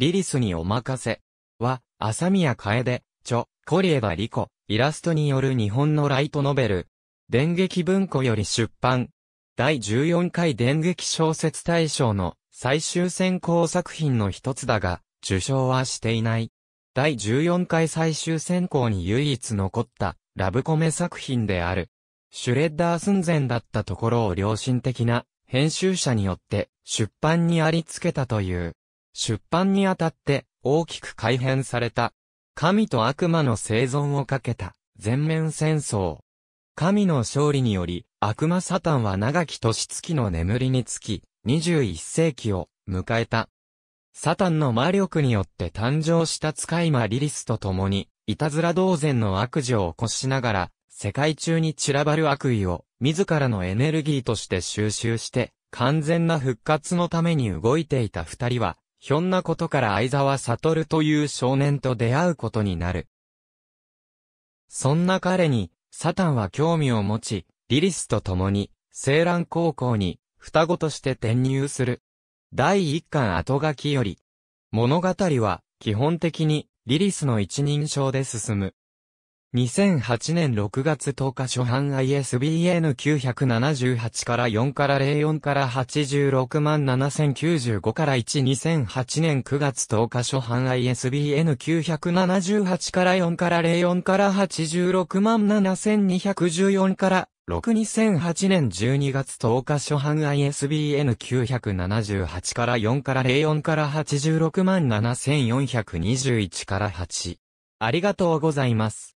リリスにお任せ。は、朝宮楓、著、コリエバリコ、イラストによる日本のライトノベル。電撃文庫より出版。第14回電撃小説大賞の最終選考作品の一つだが、受賞はしていない。第14回最終選考に唯一残ったラブコメ作品である。シュレッダー寸前だったところを良心的な編集者によって出版にありつけたという。出版にあたって大きく改変された。神と悪魔の生存をかけた全面戦争。神の勝利により悪魔サタンは長き年月の眠りにつき21世紀を迎えた。サタンの魔力によって誕生した使い魔リリスと共に、いたずら同然の悪事を起こしながら、世界中に散らばる悪意を、自らのエネルギーとして収集して、完全な復活のために動いていた二人は、ひょんなことから相沢悟という少年と出会うことになる。そんな彼に、サタンは興味を持ち、リリスと共に、青蘭高校に、双子として転入する。第一巻後書きより、物語は、基本的に、リリスの一人称で進む。2008年6月10日初版 ISBN978 から4から04から86万7095から12008年9月10日初版 ISBN978 から4から04から86万7214から62008年12月10日初版 ISBN978 から4から04から86万7421から8。ありがとうございます。